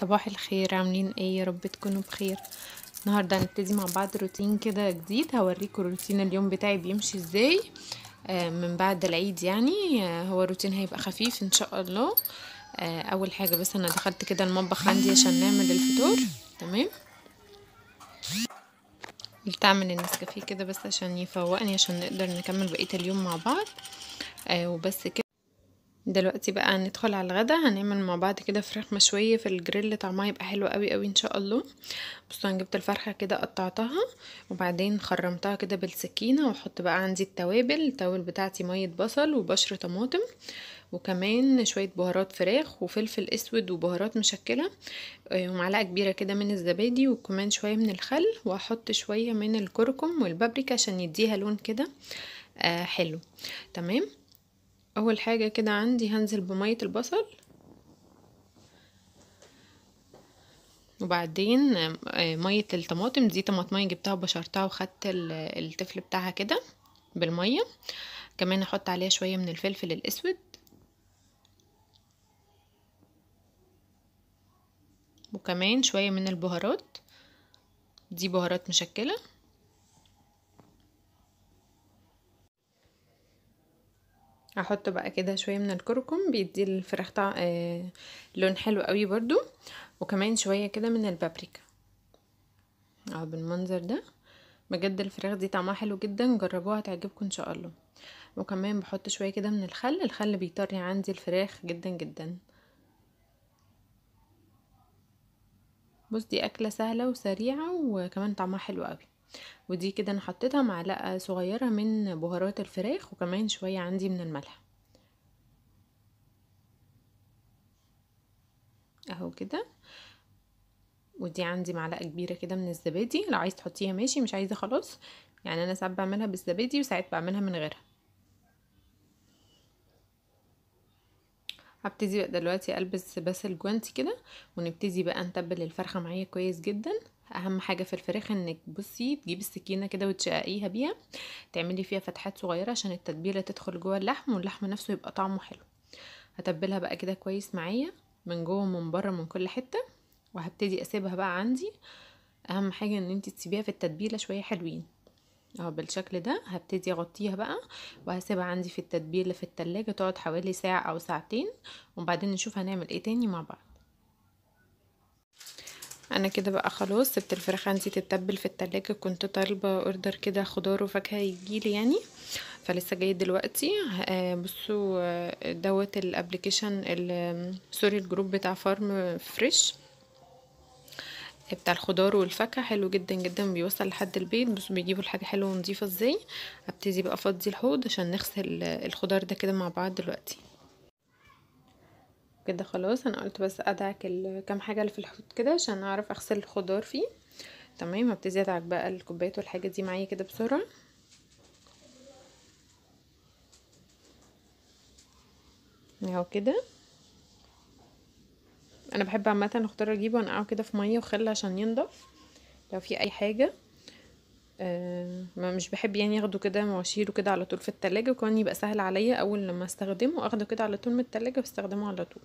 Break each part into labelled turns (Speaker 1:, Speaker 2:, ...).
Speaker 1: صباح الخير عاملين ايه يا رب تكونوا بخير النهارده هنبتدي مع بعض روتين كده جديد هوريكم روتين اليوم بتاعي بيمشي ازاي آه، من بعد العيد يعني آه، هو روتين هيبقى خفيف ان شاء الله آه، اول حاجه بس انا دخلت كده المطبخ عندي عشان نعمل الفطور تمام قلت اعمل النسكافيه كده بس عشان يفوقني عشان نقدر نكمل بقيه اليوم مع بعض وبس كده دلوقتي بقى هندخل على الغدا هنعمل مع بعض كده فراخ مشويه في الجريل طعمها يبقى حلو قوي قوي ان شاء الله بصوا انا جبت الفرخه كده قطعتها وبعدين خرمتها كده بالسكينه واحط بقى عندي التوابل التوابل بتاعتي ميه بصل وبشر طماطم وكمان شويه بهارات فراخ وفلفل اسود وبهارات مشكله آه، ومعلقه كبيره كده من الزبادي وكمان شويه من الخل واحط شويه من الكركم والبابريكا عشان يديها لون كده آه، حلو تمام اول حاجة كده عندي هنزل بمية البصل وبعدين آه، مية الطماطم دي طماطمية جبتها وبشرتها وخدت التفل بتاعها كده بالمية كمان هحط عليها شوية من الفلفل الاسود وكمان شوية من البهارات دي بهارات مشكلة هحط بقى كده شويه من الكركم بيدي الفراخ طعم آه، لون حلو قوي برضو وكمان شويه كده من البابريكا اهو بالمنظر ده بجد الفراخ دي طعمها حلو جدا جربوها هتعجبكم ان شاء الله وكمان بحط شويه كده من الخل الخل بيطري عندي الفراخ جدا جدا بص دي اكله سهله وسريعه وكمان طعمها حلو قوي ودي كده انا حطيتها معلقه صغيره من بهارات الفراخ وكمان شويه عندي من الملح اهو كده ودي عندي معلقه كبيره كده من الزبادي لو عايز تحطيها ماشي مش عايزه خلاص يعني انا ساعات بعملها بالزبادي وساعات بعملها من غيرها هبتدي بقى دلوقتي البس بس الجوانتي كده ونبتدي بقى نتبل الفرخه معايا كويس جدا اهم حاجه في الفراخ انك بصي تجيبي السكينه كده وتشققيها بيها تعملي فيها فتحات صغيره عشان التتبيله تدخل جوه اللحم واللحم نفسه يبقى طعمه حلو هتبلها بقى كده كويس معايا من جوه ومن بره من كل حته وهبتدي اسيبها بقى عندي اهم حاجه ان انت تسيبيها في التتبيله شويه حلوين اهو بالشكل ده هبتدي اغطيها بقى وهسيبها عندي في التتبيله في التلاجة تقعد حوالي ساعه او ساعتين وبعدين نشوف هنعمل ايه تاني مع بعض انا كده بقى خلاص سبت الفراخ عندي تتبل في التلاجة كنت طالبة اوردر كده خضار وفاكهة يجيلي يعني فلسه جاي دلوقتي آه، بصوا آه، دوت الابليكيشن سوري الجروب بتاع فارم فريش بتاع الخضار والفاكهة حلو جدا جدا بيوصل لحد البيت بصوا بيجيبوا الحاجة حلوة ونضيفة ازاي ابتدي بقى افضي الحوض عشان نغسل الخضار ده كده مع بعض دلوقتي كده خلاص انا قلت بس ادعك كام حاجه اللي في الحوض كده عشان اعرف اغسل الخضار فيه تمام هبتدي ادعك بقى الكوبايات والحاجه دي معايا كده بسرعه اهو كده انا بحب عامه اختار اجيبه وانقعه كده في ميه وخل عشان ينضف لو في اي حاجه آه ما مش بحب يعني اخده كده مواشيره كده على طول في التلاجة وكمان يبقى سهل عليا اول لما استخدمه اخده كده على طول من التلاجة واستخدمه على طول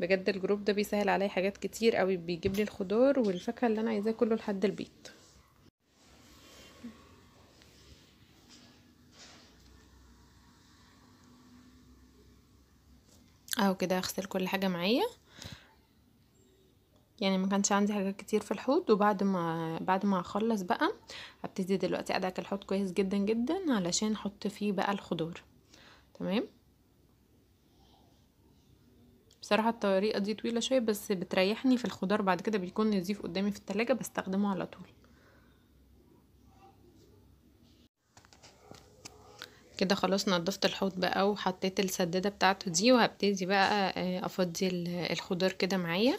Speaker 1: بجد الجروب ده بيسهل عليا حاجات كتير قوي بيجيب لي الخضار والفاكهه اللي انا عايزاه كله لحد البيت اهو كده هغسل كل حاجه معايا يعني ما كانش عندي حاجات كتير في الحوض وبعد ما بعد ما اخلص بقى هبتدي دلوقتي ادعك الحوض كويس جدا جدا علشان احط فيه بقى الخضار تمام بصراحه الطريقه دي طويله شويه بس بتريحني في الخضار بعد كده بيكون نظيف قدامي في التلاجة بستخدمه على طول كده خلاص نضفت الحوض بقى وحطيت السداده بتاعته دي وهبتدي بقى آه، افضي الخضار كده معايا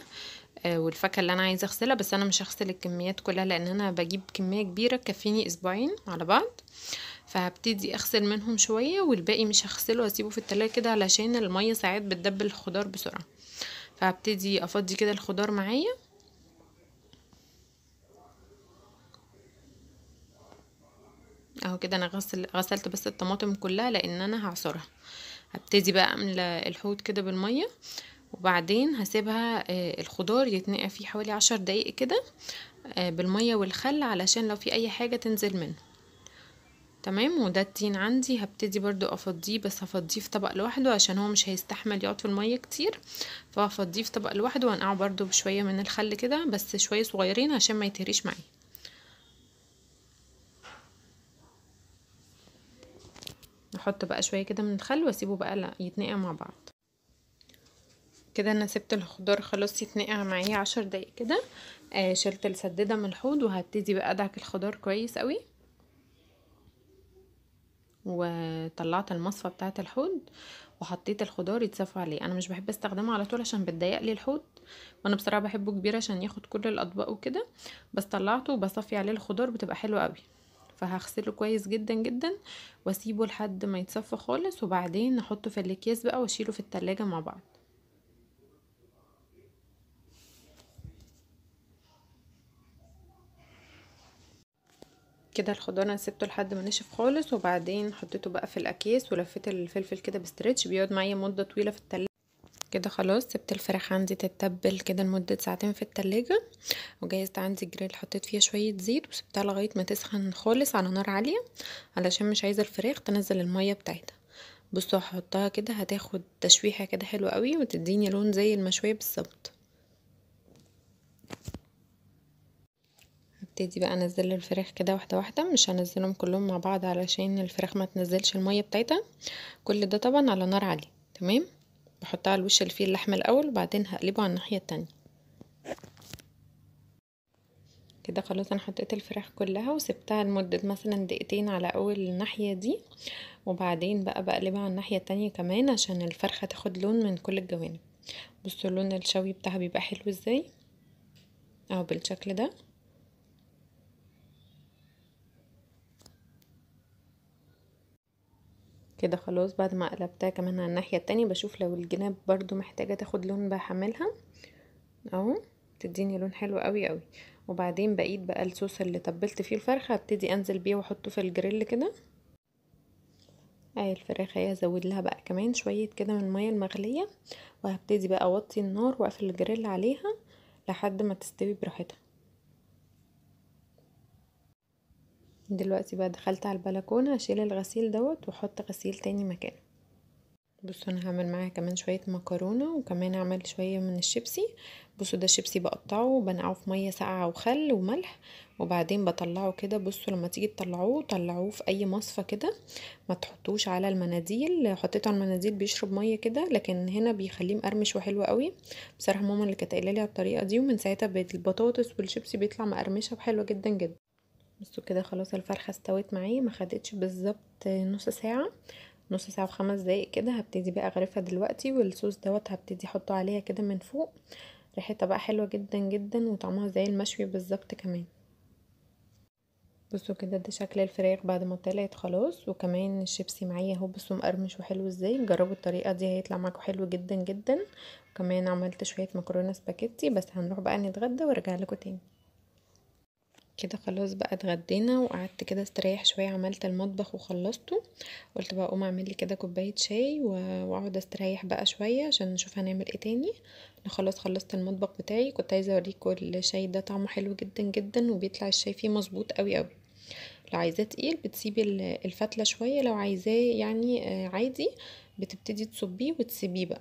Speaker 1: آه، والفاكهه اللي انا عايزه اغسلها بس انا مش هغسل الكميات كلها لان انا بجيب كميه كبيره تكفيني اسبوعين على بعض فهبتدي اغسل منهم شوية والباقي مش هغسله هسيبه في التلاجة كده علشان المية ساعات بتدبل الخضار بسرعة فهبتدي افضي كده الخضار معايا اهو كده انا غسل غسلت بس الطماطم كلها لان انا هعصرها هبتدي بقى املى الحوض كده بالميه وبعدين هسيبها آه، الخضار يتنقع فيه حوالي عشر دقايق كده آه، بالميه والخل علشان لو في اي حاجه تنزل منه تمام وده التين عندي هبتدي برضو افضيه بس هفضيه في طبق لوحده عشان هو مش هيستحمل يقعد في المية كتير فهفضيه في طبق لوحده وانقعه برضو بشوية من الخل كده بس شوية صغيرين عشان ما يتهريش معايا نحط بقى شوية كده من الخل واسيبه بقى يتنقع مع بعض كده انا سبت الخضار خلاص يتنقع معايا عشر دقايق كده آه شلت السدده من الحوض وهبتدي بقى ادعك الخضار كويس قوي وطلعت المصفى بتاعت الحوض وحطيت الخضار يتصفى عليه انا مش بحب استخدمه على طول عشان بتضيق لي الحوض وانا بصراحه بحبه كبير عشان ياخد كل الاطباق وكده بس طلعته وبصفي عليه الخضار بتبقى حلوه قوي فهغسله كويس جدا جدا واسيبه لحد ما يتصفى خالص وبعدين احطه في الاكياس بقى واشيله في التلاجة مع بعض كده الخضار انا سبته لحد ما نشف خالص وبعدين حطيته بقى في الاكياس ولفيت الفلفل كده بستريتش بيقعد معايا مده طويله في التلاجة كده خلاص سبت الفراخ عندي تتبل كده لمدة ساعتين في التلاجة وجهزت عندي الجريل حطيت فيها شوية زيت وسبتها لغاية ما تسخن خالص على نار عالية علشان مش عايزة الفراخ تنزل المية بتاعتها بصوا هحطها كده هتاخد تشويحة كده حلوة قوي وتديني لون زي المشوية بالظبط هبتدي بقى انزل الفراخ كده واحده واحده مش هنزلهم كلهم مع بعض علشان الفراخ ما تنزلش الميه بتاعتها كل ده طبعا على نار عاليه تمام بحطها على الوش اللي فيه اللحمه الاول وبعدين هقلبه على الناحيه التانية كده خلاص انا حطيت الفراخ كلها وسبتها لمدة مثلا دقيقتين على اول الناحية دي وبعدين بقى بقلبها على الناحية التانية كمان عشان الفرخة تاخد لون من كل الجوانب بصوا اللون الشوي بتاعها بيبقى حلو ازاي اهو بالشكل ده كده خلاص بعد ما قلبتها كمان على الناحية التانية بشوف لو الجناب برضو محتاجة تاخد لون بحملها اهو تديني لون حلو قوي قوي وبعدين بقيت بقى الصوص اللي تبلت فيه الفرخة هبتدي انزل بيه واحطه في الجريل كده اهي الفراخ اهي هزود لها بقى كمان شوية كده من المية المغلية وهبتدي بقى اوطي النار واقفل الجريل عليها لحد ما تستوي براحتها دلوقتي بقى دخلت على البلكونة هشيل الغسيل دوت واحط غسيل تاني مكانه بصوا انا هعمل معاها كمان شوية مكرونة وكمان اعمل شوية من الشيبسي بصوا ده الشيبسي بقطعه وبنقعه في مية ساقعة وخل وملح وبعدين بطلعه كده بصوا لما تيجي تطلعوه طلعوه في اي مصفة كده ما تحطوش على المناديل حطيته على المناديل بيشرب مية كده لكن هنا بيخليه مقرمش وحلو قوي بصراحة ماما اللي كانت قايله لي على الطريقة دي ومن ساعتها البطاطس والشيبسي بيطلع مقرمشة وحلوة جدا جدا بصوا كده خلاص الفرخة استوت معايا ما خدتش بالظبط نص ساعة نص ساعة وخمس دقايق كده هبتدي بقى اغرفها دلوقتي والصوص دوت هبتدي احطه عليها كده من فوق ريحتها بقى حلوة جدا جدا وطعمها زي المشوي بالظبط كمان بصوا كده ده شكل الفراخ بعد ما طلعت خلاص وكمان الشيبسي معايا اهو بصوا مقرمش وحلو ازاي جربوا الطريقه دي هيطلع معاكم حلو جدا جدا وكمان عملت شويه مكرونه سباكيتي بس هنروح بقى نتغدى وارجع لكم تاني كده خلاص بقى اتغدينا وقعدت كده استريح شويه عملت المطبخ وخلصته قلت بقى اقوم اعمل لي كده كوبايه شاي واقعد استريح بقى شويه عشان نشوف هنعمل ايه تاني انا خلاص خلصت المطبخ بتاعي كنت عايزه اوريكم الشاي ده طعمه حلو جدا جدا وبيطلع الشاي فيه مظبوط قوي قوي لو عايزاه تقيل بتسيبي الفتله شويه لو عايزاه يعني آه، عادي بتبتدي تصبيه وتسيبيه بقى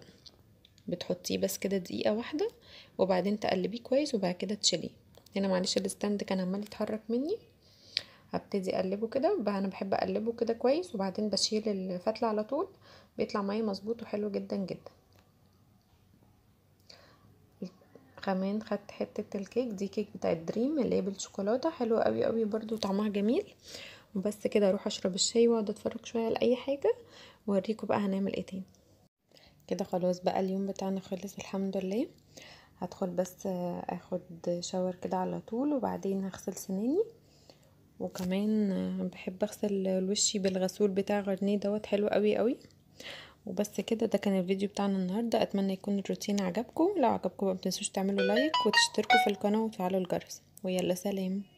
Speaker 1: بتحطيه بس كده دقيقه واحده وبعدين تقلبيه كويس وبعد كده تشيليه هنا معلش الستاند كان عمال يتحرك مني هبتدي اقلبه كده انا بحب اقلبه كده كويس وبعدين بشيل الفتله على طول بيطلع معايا مظبوط وحلو جدا جدا كمان خدت حته الكيك دي كيك بتاعت دريم اللي هي بالشوكولاته حلوه قوي قوي برضو طعمها جميل وبس كده اروح اشرب الشاي واقعد اتفرج شويه على اي حاجه واوريكم بقى هنعمل ايه تاني كده خلاص بقى اليوم بتاعنا خلص الحمد لله هدخل بس اخد شاور كده على طول وبعدين هغسل سناني وكمان بحب اغسل وشي بالغسول بتاع غرنيه دوت حلو قوي قوي وبس كده ده كان الفيديو بتاعنا النهارده اتمنى يكون الروتين عجبكم لو عجبكم ما تنسوش تعملوا لايك وتشتركوا في القناه وتفعلوا الجرس ويلا سلام